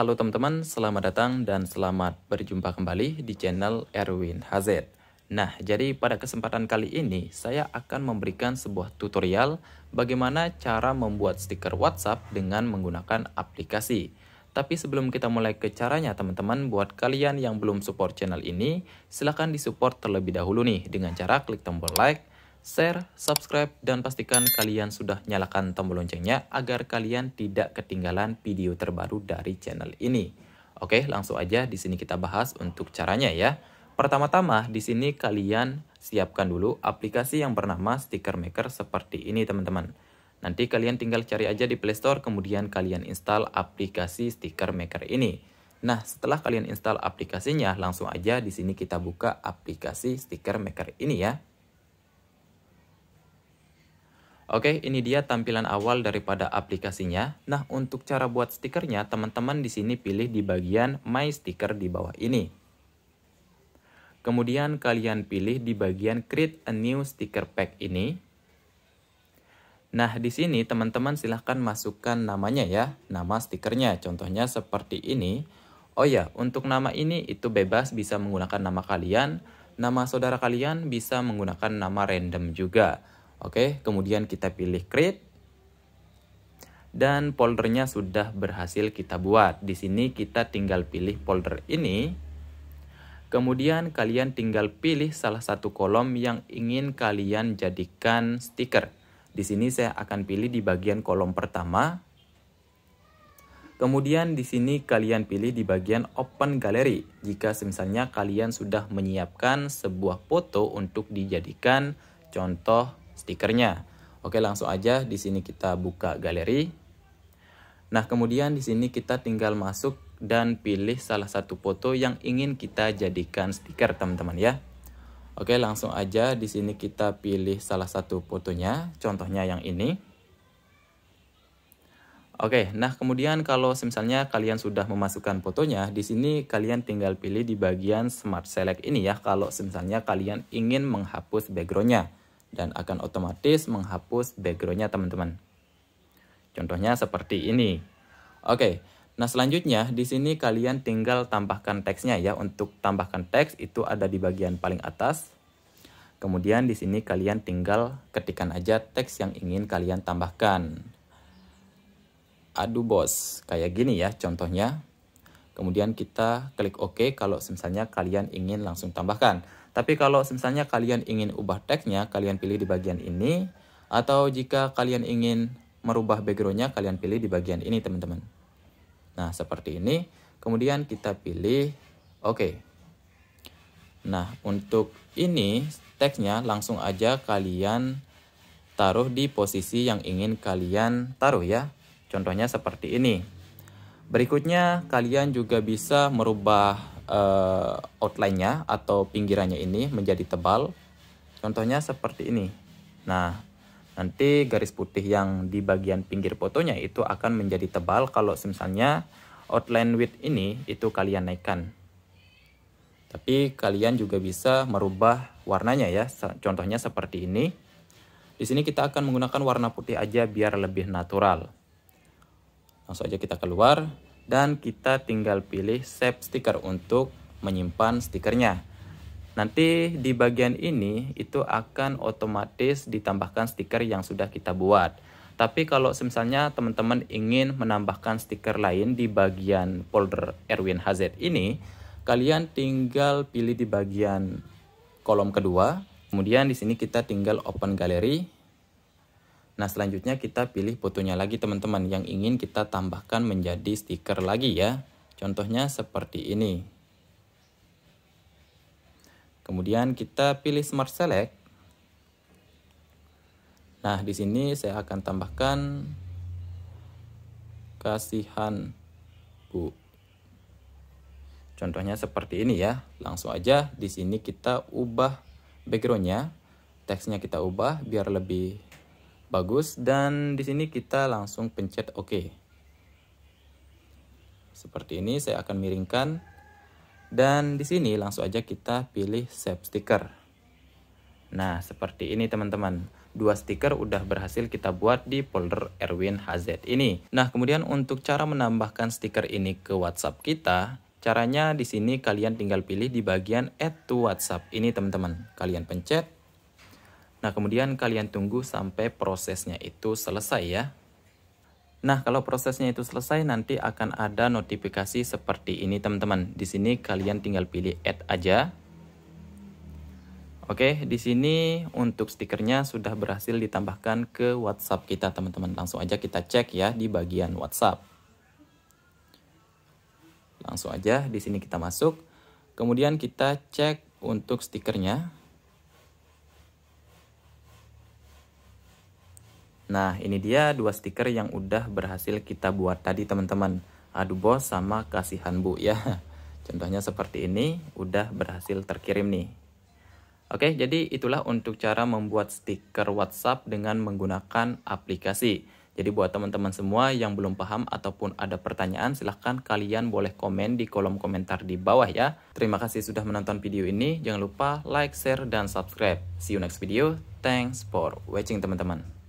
Halo teman-teman, selamat datang dan selamat berjumpa kembali di channel Erwin HZ. Nah, jadi pada kesempatan kali ini saya akan memberikan sebuah tutorial bagaimana cara membuat stiker WhatsApp dengan menggunakan aplikasi. Tapi sebelum kita mulai ke caranya teman-teman, buat kalian yang belum support channel ini, silahkan disupport terlebih dahulu nih dengan cara klik tombol like, share, subscribe, dan pastikan kalian sudah nyalakan tombol loncengnya agar kalian tidak ketinggalan video terbaru dari channel ini. Oke, langsung aja di sini kita bahas untuk caranya ya. Pertama-tama di sini kalian siapkan dulu aplikasi yang bernama Sticker Maker seperti ini teman-teman. Nanti kalian tinggal cari aja di Play Store kemudian kalian install aplikasi Sticker Maker ini. Nah, setelah kalian install aplikasinya, langsung aja di sini kita buka aplikasi Sticker Maker ini ya. Oke, ini dia tampilan awal daripada aplikasinya. Nah, untuk cara buat stikernya, teman-teman di sini pilih di bagian My Sticker di bawah ini. Kemudian kalian pilih di bagian Create a New Sticker Pack ini. Nah, di sini teman-teman silahkan masukkan namanya ya, nama stikernya. Contohnya seperti ini. Oh ya, untuk nama ini itu bebas bisa menggunakan nama kalian. Nama saudara kalian bisa menggunakan nama random juga. Oke, kemudian kita pilih create dan foldernya sudah berhasil kita buat. Di sini kita tinggal pilih folder ini. Kemudian kalian tinggal pilih salah satu kolom yang ingin kalian jadikan stiker. Di sini saya akan pilih di bagian kolom pertama. Kemudian di sini kalian pilih di bagian open gallery. Jika misalnya kalian sudah menyiapkan sebuah foto untuk dijadikan contoh stikernya. Oke, langsung aja di sini kita buka galeri. Nah, kemudian di sini kita tinggal masuk dan pilih salah satu foto yang ingin kita jadikan stiker, teman-teman ya. Oke, langsung aja di sini kita pilih salah satu fotonya, contohnya yang ini. Oke, nah kemudian kalau misalnya kalian sudah memasukkan fotonya, di sini kalian tinggal pilih di bagian Smart Select ini ya, kalau misalnya kalian ingin menghapus backgroundnya dan akan otomatis menghapus backgroundnya teman-teman. Contohnya seperti ini. Oke, nah selanjutnya di sini kalian tinggal tambahkan teksnya ya. Untuk tambahkan teks itu ada di bagian paling atas. Kemudian di sini kalian tinggal ketikkan aja teks yang ingin kalian tambahkan. Aduh bos, kayak gini ya contohnya. Kemudian kita klik OK kalau misalnya kalian ingin langsung tambahkan. Tapi kalau misalnya kalian ingin ubah teksnya, kalian pilih di bagian ini. Atau jika kalian ingin merubah backgroundnya, kalian pilih di bagian ini teman-teman. Nah, seperti ini. Kemudian kita pilih OK. Nah, untuk ini teksnya langsung aja kalian taruh di posisi yang ingin kalian taruh ya. Contohnya seperti ini. Berikutnya, kalian juga bisa merubah uh, outline-nya atau pinggirannya ini menjadi tebal. Contohnya seperti ini. Nah, nanti garis putih yang di bagian pinggir fotonya itu akan menjadi tebal kalau misalnya outline width ini itu kalian naikkan. Tapi kalian juga bisa merubah warnanya ya. Contohnya seperti ini. Di sini kita akan menggunakan warna putih aja biar lebih natural. Langsung aja kita keluar dan kita tinggal pilih save stiker untuk menyimpan stikernya. Nanti di bagian ini itu akan otomatis ditambahkan stiker yang sudah kita buat. Tapi kalau misalnya teman-teman ingin menambahkan stiker lain di bagian folder Erwin HZ ini, kalian tinggal pilih di bagian kolom kedua. Kemudian di sini kita tinggal open gallery Nah selanjutnya kita pilih fotonya lagi teman-teman yang ingin kita tambahkan menjadi stiker lagi ya. Contohnya seperti ini. Kemudian kita pilih Smart Select. Nah di sini saya akan tambahkan kasihan bu. Contohnya seperti ini ya. Langsung aja di sini kita ubah backgroundnya. Teksnya kita ubah biar lebih Bagus dan di sini kita langsung pencet OK. Seperti ini saya akan miringkan dan di sini langsung aja kita pilih Save stiker. Nah, seperti ini teman-teman. Dua stiker udah berhasil kita buat di folder Erwin HZ ini. Nah, kemudian untuk cara menambahkan stiker ini ke WhatsApp kita, caranya di sini kalian tinggal pilih di bagian add to WhatsApp ini teman-teman. Kalian pencet Nah, kemudian kalian tunggu sampai prosesnya itu selesai ya. Nah, kalau prosesnya itu selesai nanti akan ada notifikasi seperti ini, teman-teman. Di sini kalian tinggal pilih add aja. Oke, di sini untuk stikernya sudah berhasil ditambahkan ke WhatsApp kita, teman-teman. Langsung aja kita cek ya di bagian WhatsApp. Langsung aja di sini kita masuk. Kemudian kita cek untuk stikernya. Nah, ini dia dua stiker yang udah berhasil kita buat tadi, teman-teman. Aduh bos sama kasihan bu ya. Contohnya seperti ini, udah berhasil terkirim nih. Oke, jadi itulah untuk cara membuat stiker WhatsApp dengan menggunakan aplikasi. Jadi buat teman-teman semua yang belum paham ataupun ada pertanyaan, silahkan kalian boleh komen di kolom komentar di bawah ya. Terima kasih sudah menonton video ini. Jangan lupa like, share, dan subscribe. See you next video. Thanks for watching teman-teman.